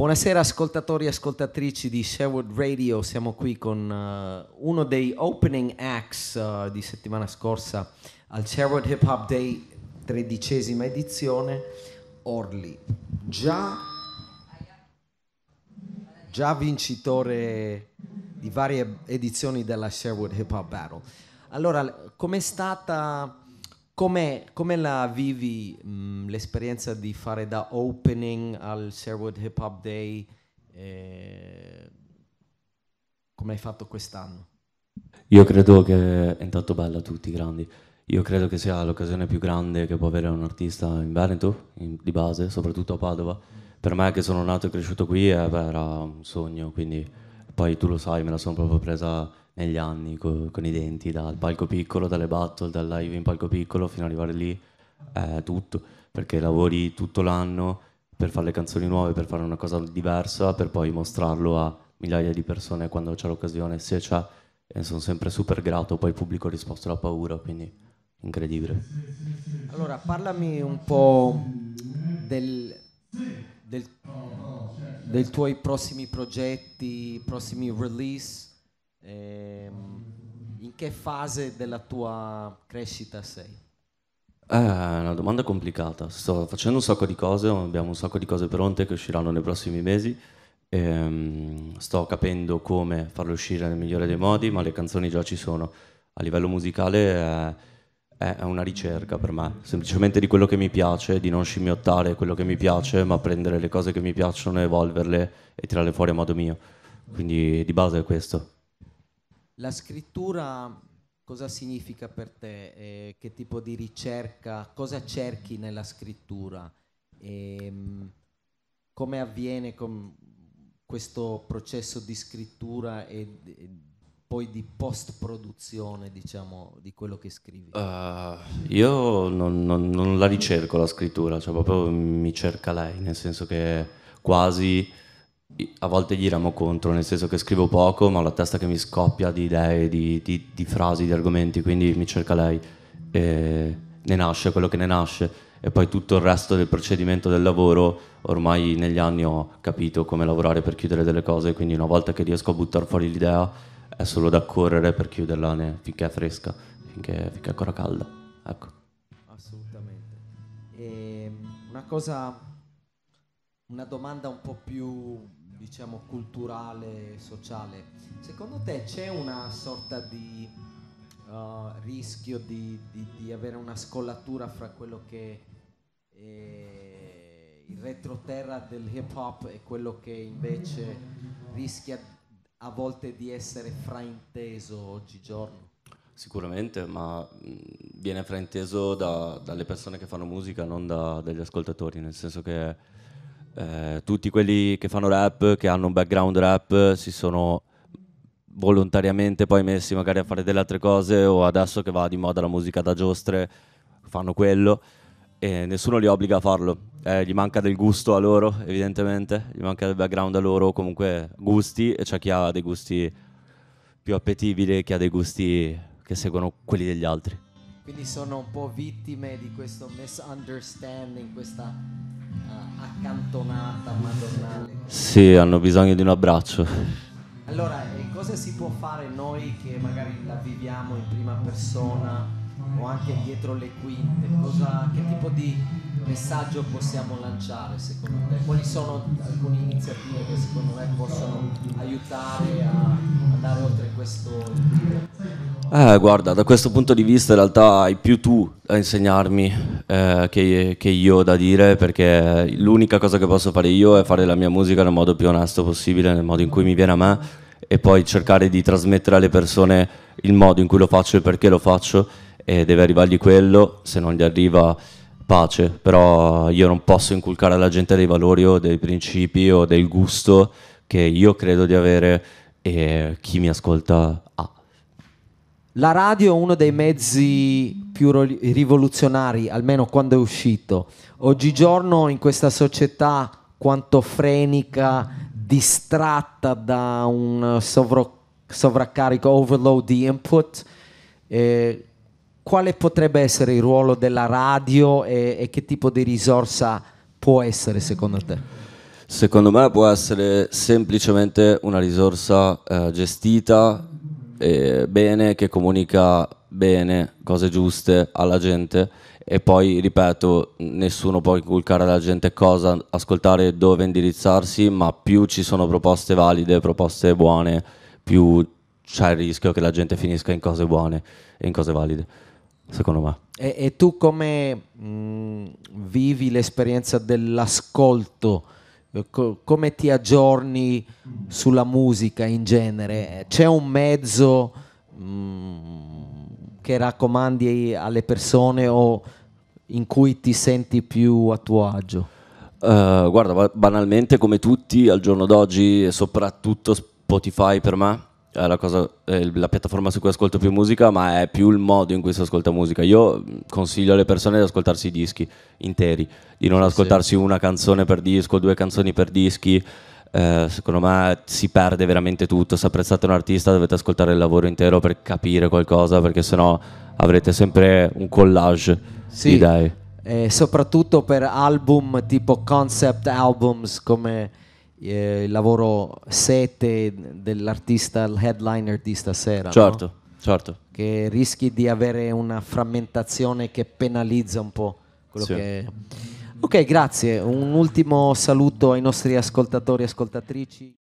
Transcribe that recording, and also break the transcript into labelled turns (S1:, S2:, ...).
S1: Buonasera ascoltatori e ascoltatrici di Sherwood Radio, siamo qui con uh, uno dei opening acts uh, di settimana scorsa al Sherwood Hip Hop Day, tredicesima edizione, Orly, già, già vincitore di varie edizioni della Sherwood Hip Hop Battle. Allora, com'è stata come, come la vivi mh, mm, l'esperienza di fare da opening al Sherwood Hip Hop Day? Eh, come hai fatto
S2: quest'anno? Io credo che, intanto bella a tutti, grandi, io credo che sia l'occasione più grande che può avere un artista in Veneto, in, di base, soprattutto a Padova. Per me che sono nato e cresciuto qui eh, beh, era un sogno, quindi poi tu lo sai, me la sono proprio presa negli anni co- con i denti, dal palco piccolo, dalle battle, dal live in palco piccolo fino ad arrivare lì, eh, tutto, perché lavori tutto l'anno per fare le canzoni nuove, per fare una cosa diversa, per poi mostrarlo a migliaia di persone quando c'è l'occasione, se c'è, e eh, sono sempre super grato, poi il pubblico ha risposto alla paura, quindi incredibile.
S1: Allora, parlami un po' del, del, dei tuoi prossimi progetti, prossimi release Ehm, in che fase della tua crescita sei?
S2: Eh, è una domanda complicata. Sto facendo un sacco di cose, abbiamo un sacco di cose pronte che usciranno nei prossimi mesi. Ehm, sto capendo come farle uscire nel migliore dei modi, ma le canzoni già ci sono. A livello musicale è, eh, è una ricerca per me, semplicemente di quello che mi piace, di non scimmiottare quello che mi piace, ma prendere le cose che mi piacciono, evolverle e tirarle fuori a modo mio. Quindi di base è questo.
S1: La scrittura cosa significa per te? Eh, che tipo di ricerca, cosa cerchi nella scrittura? E, ehm, come avviene com questo processo di scrittura e, e poi di post-produzione, diciamo, di quello che scrivi?
S2: Uh, io non, non, non, la ricerco la scrittura, cioè proprio mi cerca lei, nel senso che quasi a volte gli ramo contro, nel senso che scrivo poco, ma ho la testa che mi scoppia di idee, di, di, di frasi, di argomenti, quindi mi cerca lei. E ne nasce quello che ne nasce. E poi tutto il resto del procedimento del lavoro, ormai negli anni ho capito come lavorare per chiudere delle cose, quindi una volta che riesco a buttare fuori l'idea è solo da correre per chiuderla ne, finché è fresca, finché, finché, è ancora calda. Ecco.
S1: Assolutamente. E ehm, una cosa, una domanda un po' più diciamo culturale e sociale, secondo te c'è una sorta di uh, rischio di, di, di, avere una scollatura fra quello che è il retroterra del hip hop e quello che invece rischia a volte di essere frainteso oggigiorno?
S2: Sicuramente, ma viene frainteso da, dalle persone che fanno musica, non da, dagli ascoltatori, nel senso che eh, tutti quelli che fanno rap, che hanno un background rap, si sono volontariamente poi messi magari a fare delle altre cose o adesso che va di moda la musica da giostre fanno quello e nessuno li obbliga a farlo. Eh, gli manca del gusto a loro, evidentemente, gli manca del background a loro, comunque gusti, e c'è chi ha dei gusti più appetibili, e chi ha dei gusti che seguono quelli degli altri.
S1: Quindi sono un po' vittime di questo misunderstanding, questa Ah, accantonata, madonnale.
S2: Sì, hanno bisogno di un abbraccio.
S1: Allora, cosa si può fare noi che magari la viviamo in prima persona o anche dietro le quinte? Cosa, che tipo di messaggio possiamo lanciare secondo te? Quali sono alcune iniziative che secondo me possono aiutare a andare oltre
S2: questo? Eh, guarda, da questo punto di vista in realtà hai più tu a insegnarmi eh, che, che, io da dire, perché l'unica cosa che posso fare io è fare la mia musica nel modo più onesto possibile, nel modo in cui mi viene a me, e poi cercare di trasmettere alle persone il modo in cui lo faccio e perché lo faccio, e deve arrivargli quello, se non gli arriva pace, però io non posso inculcare alla gente dei valori o dei principi o del gusto che io credo di avere e chi mi ascolta
S1: la radio è uno dei mezzi più rivoluzionari, almeno quando è uscito. Oggigiorno in questa società quanto frenica, distratta da un sovro- sovraccarico, overload di input, eh, quale potrebbe essere il ruolo della radio e, e che tipo di risorsa può essere secondo te?
S2: Secondo me può essere semplicemente una risorsa eh, gestita eh, bene, che comunica bene, cose giuste alla gente e poi, ripeto, nessuno può inculcare alla gente cosa ascoltare, dove indirizzarsi, ma più ci sono proposte valide, proposte buone, più c'è il rischio che la gente finisca in cose buone e in cose valide, secondo me.
S1: E, e tu come mh, mm, vivi l'esperienza dell'ascolto? co- come ti aggiorni sulla musica in genere? C'è un mezzo mh, mm, che raccomandi alle persone o in cui ti senti più a tuo agio?
S2: Uh, guarda, banalmente come tutti al giorno d'oggi, e soprattutto Spotify per me, la, cosa, la, piattaforma su cui ascolto più musica, ma è più il modo in cui si ascolta musica. Io mm, consiglio alle persone di ascoltarsi i dischi interi, di non sì, ascoltarsi sì. una canzone per disco, due canzoni per dischi. Eh, secondo me si perde veramente tutto. Se apprezzate un artista dovete ascoltare il lavoro intero per capire qualcosa, perché sennò avrete sempre un collage sì. di idee.
S1: E soprattutto per album tipo concept albums come eh, il lavoro sete dell'artista, il headliner di stasera. Certo, no? certo. Che rischi di avere una frammentazione che penalizza un po' quello sì. che... Ok, grazie. Un ultimo saluto ai nostri ascoltatori e ascoltatrici.